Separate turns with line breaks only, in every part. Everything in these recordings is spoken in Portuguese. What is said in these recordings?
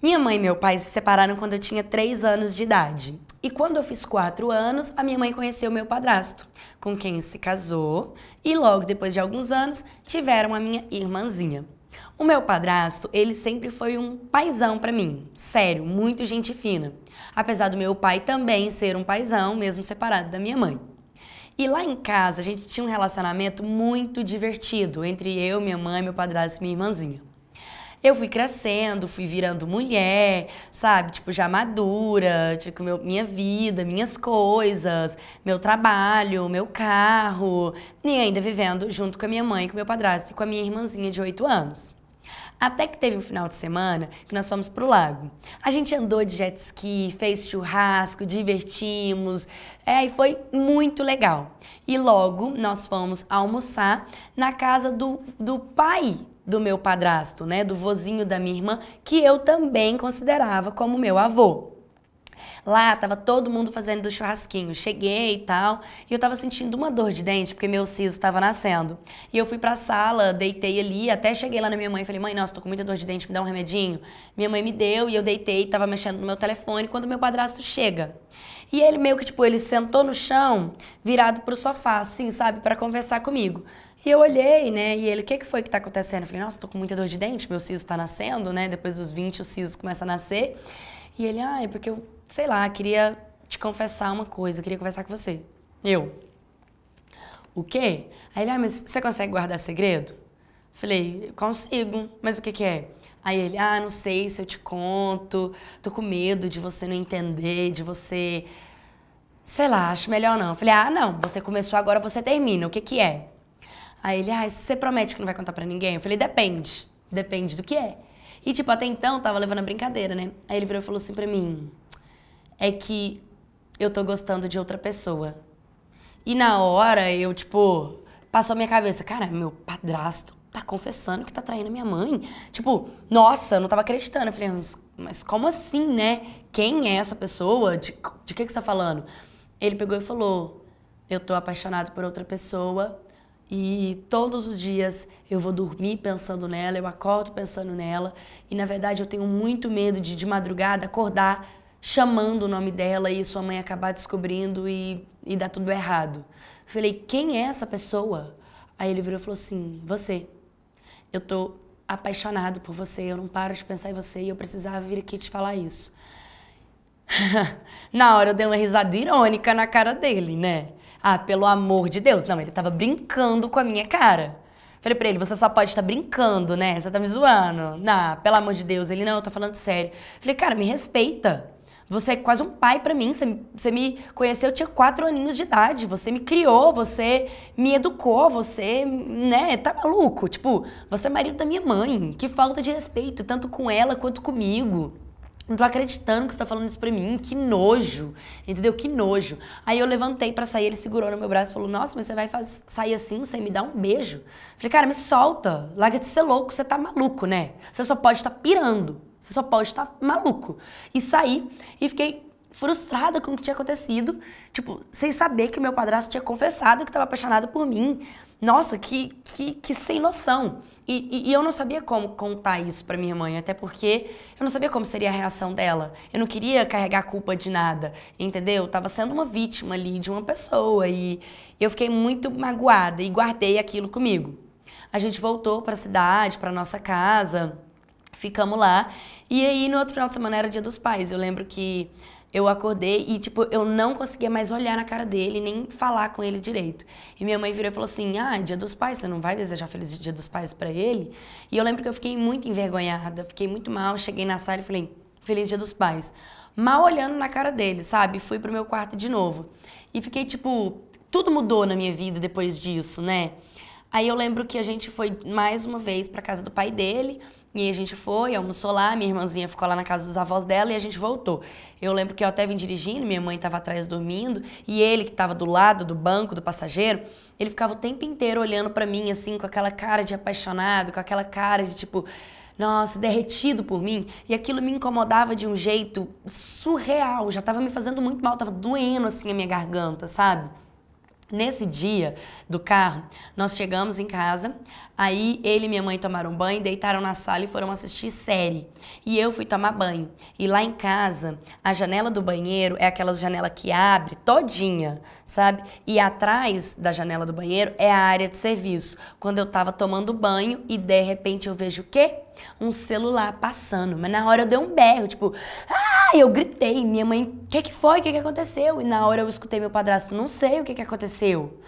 Minha mãe e meu pai se separaram quando eu tinha 3 anos de idade. E quando eu fiz 4 anos, a minha mãe conheceu meu padrasto, com quem se casou, e logo depois de alguns anos, tiveram a minha irmãzinha. O meu padrasto, ele sempre foi um paizão para mim, sério, muito gente fina. Apesar do meu pai também ser um paizão, mesmo separado da minha mãe. E lá em casa, a gente tinha um relacionamento muito divertido entre eu, minha mãe, meu padrasto e minha irmãzinha eu fui crescendo, fui virando mulher, sabe? Tipo, já madura, tipo, meu, minha vida, minhas coisas, meu trabalho, meu carro. E ainda vivendo junto com a minha mãe, com meu padrasto e com a minha irmãzinha de 8 anos. Até que teve um final de semana que nós fomos pro lago. A gente andou de jet ski, fez churrasco, divertimos, é, e foi muito legal. E logo nós fomos almoçar na casa do, do pai do meu padrasto, né, do vozinho da minha irmã, que eu também considerava como meu avô. Lá tava todo mundo fazendo do churrasquinho. Cheguei e tal, e eu tava sentindo uma dor de dente porque meu siso estava nascendo. E eu fui pra sala, deitei ali, até cheguei lá na minha mãe e falei: "Mãe, nossa, tô com muita dor de dente, me dá um remedinho". Minha mãe me deu e eu deitei, tava mexendo no meu telefone quando meu padrasto chega. E ele meio que tipo, ele sentou no chão, virado pro sofá, assim, sabe, para conversar comigo. E eu olhei, né? E ele, o que, que foi que tá acontecendo? Eu falei, nossa, tô com muita dor de dente, meu siso tá nascendo, né? Depois dos 20 o siso começa a nascer. E ele, ah, é porque eu, sei lá, queria te confessar uma coisa, queria conversar com você. Eu. O quê? Aí ele, ah, mas você consegue guardar segredo? Falei, consigo, mas o que que é? Aí ele, ah, não sei se eu te conto, tô com medo de você não entender, de você. Sei lá, acho melhor não. Falei, ah, não, você começou agora, você termina, o que que é? Aí ele, ah, você promete que não vai contar para ninguém? Eu falei, depende. Depende do que é. E, tipo, até então, tava levando a brincadeira, né? Aí ele virou e falou assim pra mim: É que eu tô gostando de outra pessoa. E na hora, eu, tipo, passou a minha cabeça: Cara, meu padrasto tá confessando que tá traindo minha mãe. Tipo, nossa, eu não tava acreditando. Eu falei: Mas, mas como assim, né? Quem é essa pessoa? De, de que, que você tá falando? Ele pegou e falou: Eu tô apaixonado por outra pessoa e todos os dias eu vou dormir pensando nela, eu acordo pensando nela. E na verdade eu tenho muito medo de de madrugada acordar chamando o nome dela e sua mãe acabar descobrindo e, e dar tudo errado. Eu falei, quem é essa pessoa? Aí ele virou e falou assim: Você. Eu tô apaixonado por você, eu não paro de pensar em você e eu precisava vir aqui te falar isso. na hora eu dei uma risada irônica na cara dele, né? Ah, pelo amor de Deus. Não, ele tava brincando com a minha cara. Falei pra ele, você só pode estar tá brincando, né? Você tá me zoando. Não, pelo amor de Deus. Ele, não, eu tô falando sério. Falei, cara, me respeita. Você é quase um pai para mim. Você, você, me conheceu, eu tinha quatro aninhos de idade. Você me criou, você me educou, você, né? Tá maluco? Tipo, você é marido da minha mãe. Que falta de respeito, tanto com ela quanto comigo não tô acreditando que você tá falando isso pra mim, que nojo, entendeu? Que nojo. Aí eu levantei para sair, ele segurou no meu braço e falou, nossa, mas você vai sair assim sem me dar um beijo? Falei, cara, me solta, larga de ser louco, você tá maluco, né? Você só pode estar tá pirando, você só pode estar tá maluco. E saí e fiquei frustrada com o que tinha acontecido, tipo, sem saber que meu padrasto tinha confessado que estava apaixonado por mim. Nossa, que, que, que sem noção. E, e, e eu não sabia como contar isso para minha mãe, até porque eu não sabia como seria a reação dela. Eu não queria carregar culpa de nada, entendeu? Eu tava sendo uma vítima ali de uma pessoa e eu fiquei muito magoada e guardei aquilo comigo. A gente voltou para a cidade, para nossa casa, ficamos lá. E aí no outro final de semana era dia dos pais. Eu lembro que eu acordei e, tipo, eu não conseguia mais olhar na cara dele, nem falar com ele direito. E minha mãe virou e falou assim: Ah, dia dos pais, você não vai desejar feliz dia dos pais para ele? E eu lembro que eu fiquei muito envergonhada, fiquei muito mal. Cheguei na sala e falei: Feliz dia dos pais. Mal olhando na cara dele, sabe? Fui pro meu quarto de novo. E fiquei, tipo, tudo mudou na minha vida depois disso, né? Aí eu lembro que a gente foi mais uma vez para casa do pai dele, e a gente foi, almoçou lá, minha irmãzinha ficou lá na casa dos avós dela e a gente voltou. Eu lembro que eu até vim dirigindo, minha mãe estava atrás dormindo, e ele que estava do lado do banco do passageiro, ele ficava o tempo inteiro olhando para mim assim com aquela cara de apaixonado, com aquela cara de tipo, nossa, derretido por mim, e aquilo me incomodava de um jeito surreal, já estava me fazendo muito mal, estava doendo assim a minha garganta, sabe? Nesse dia do carro, nós chegamos em casa, aí ele e minha mãe tomaram banho, deitaram na sala e foram assistir série. E eu fui tomar banho. E lá em casa, a janela do banheiro é aquela janela que abre todinha, sabe? E atrás da janela do banheiro é a área de serviço. Quando eu tava tomando banho e de repente eu vejo o quê? um celular passando. Mas na hora eu dei um berro, tipo, ah, eu gritei. Minha mãe, o que, que foi? O que, que aconteceu? E na hora eu escutei meu padrasto, não sei o que, que aconteceu.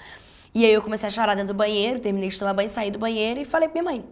E aí eu comecei a chorar dentro do banheiro, terminei de tomar banho, saí do banheiro e falei pra minha mãe.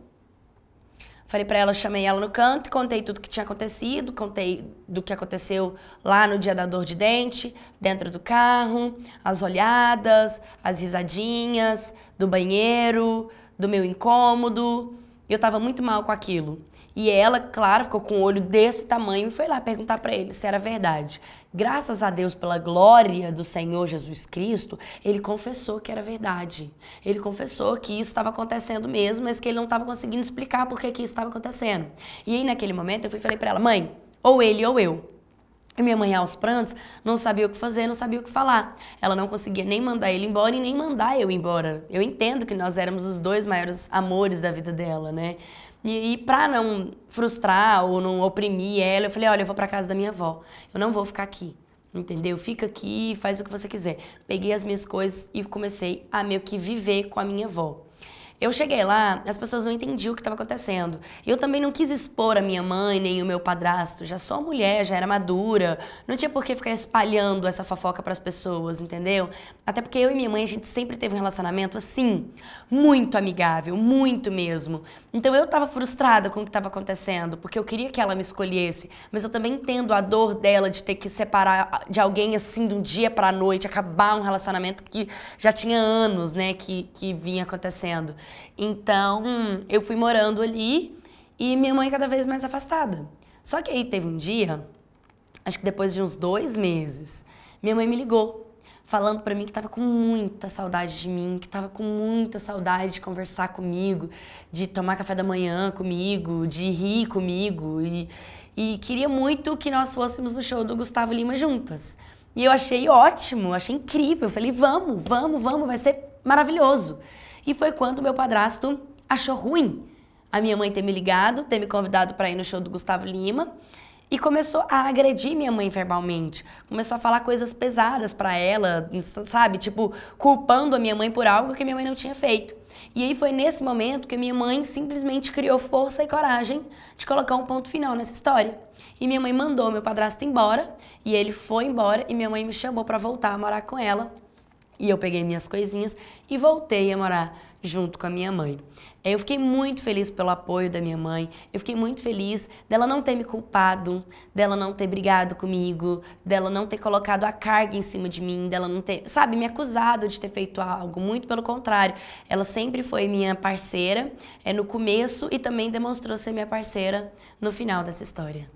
Falei pra ela, chamei ela no canto, contei tudo que tinha acontecido, contei do que aconteceu lá no dia da dor de dente, dentro do carro, as olhadas, as risadinhas, do banheiro, do meu incômodo. E eu tava muito mal com aquilo. E ela, claro, ficou com o um olho desse tamanho e foi lá perguntar para ele se era verdade. Graças a Deus, pela glória do Senhor Jesus Cristo, ele confessou que era verdade. Ele confessou que isso estava acontecendo mesmo, mas que ele não estava conseguindo explicar por que isso estava acontecendo. E aí, naquele momento, eu fui e falei para ela: mãe, ou ele ou eu. E minha mãe, aos prantos, não sabia o que fazer, não sabia o que falar. Ela não conseguia nem mandar ele embora e nem mandar eu embora. Eu entendo que nós éramos os dois maiores amores da vida dela, né? E, e para não frustrar ou não oprimir ela, eu falei: olha, eu vou para casa da minha avó. Eu não vou ficar aqui. Entendeu? Fica aqui, faz o que você quiser. Peguei as minhas coisas e comecei a meio que viver com a minha avó. Eu cheguei lá, as pessoas não entendiam o que estava acontecendo. Eu também não quis expor a minha mãe nem o meu padrasto. Já sou mulher, já era madura. Não tinha por que ficar espalhando essa fofoca para as pessoas, entendeu? Até porque eu e minha mãe, a gente sempre teve um relacionamento assim, muito amigável, muito mesmo. Então eu estava frustrada com o que estava acontecendo, porque eu queria que ela me escolhesse. Mas eu também entendo a dor dela de ter que separar de alguém assim, de um dia para a noite, acabar um relacionamento que já tinha anos, né, que, que vinha acontecendo. Então, eu fui morando ali e minha mãe cada vez mais afastada. Só que aí teve um dia, acho que depois de uns dois meses, minha mãe me ligou falando para mim que tava com muita saudade de mim, que tava com muita saudade de conversar comigo, de tomar café da manhã comigo, de rir comigo e, e queria muito que nós fôssemos no show do Gustavo Lima juntas. E eu achei ótimo, achei incrível, eu falei vamos, vamos, vamos, vai ser maravilhoso. E foi quando meu padrasto achou ruim a minha mãe ter me ligado, ter me convidado para ir no show do Gustavo Lima e começou a agredir minha mãe verbalmente. Começou a falar coisas pesadas para ela, sabe? Tipo, culpando a minha mãe por algo que minha mãe não tinha feito. E aí foi nesse momento que minha mãe simplesmente criou força e coragem de colocar um ponto final nessa história. E minha mãe mandou meu padrasto embora, e ele foi embora, e minha mãe me chamou para voltar a morar com ela e eu peguei minhas coisinhas e voltei a morar junto com a minha mãe. É, eu fiquei muito feliz pelo apoio da minha mãe, eu fiquei muito feliz dela não ter me culpado, dela não ter brigado comigo, dela não ter colocado a carga em cima de mim, dela não ter, sabe, me acusado de ter feito algo. Muito pelo contrário, ela sempre foi minha parceira é, no começo e também demonstrou ser minha parceira no final dessa história.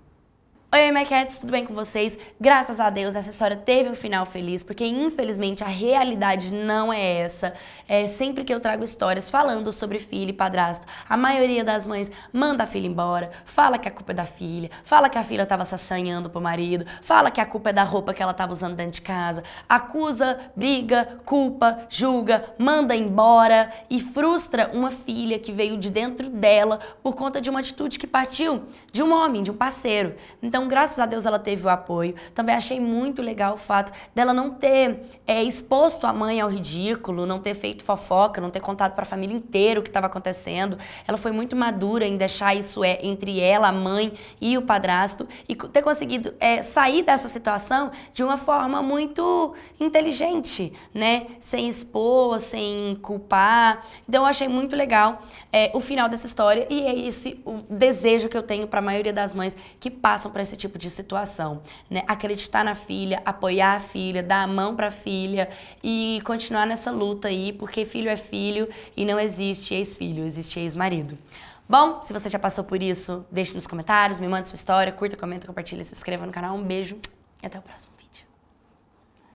Oi, Maquettes, tudo bem com vocês? Graças a Deus, essa história teve um final feliz, porque infelizmente a realidade não é essa. É sempre que eu trago histórias falando sobre filho e padrasto, a maioria das mães manda a filha embora, fala que a culpa é da filha, fala que a filha estava se assanhando pro marido, fala que a culpa é da roupa que ela estava usando dentro de casa, acusa, briga, culpa, julga, manda embora e frustra uma filha que veio de dentro dela por conta de uma atitude que partiu de um homem, de um parceiro. Então então, graças a Deus, ela teve o apoio. Também achei muito legal o fato dela não ter é, exposto a mãe ao ridículo, não ter feito fofoca, não ter contado para a família inteira o que estava acontecendo. Ela foi muito madura em deixar isso é, entre ela, a mãe e o padrasto, e ter conseguido é, sair dessa situação de uma forma muito inteligente, né? Sem expor, sem culpar. Então, eu achei muito legal é, o final dessa história e é esse o desejo que eu tenho para a maioria das mães que passam por esse nesse tipo de situação, né? Acreditar na filha, apoiar a filha, dar a mão para a filha e continuar nessa luta aí, porque filho é filho e não existe ex-filho, existe ex-marido. Bom, se você já passou por isso, deixe nos comentários, me manda sua história, curta, comenta, compartilha, se inscreva no canal. Um beijo e até o próximo.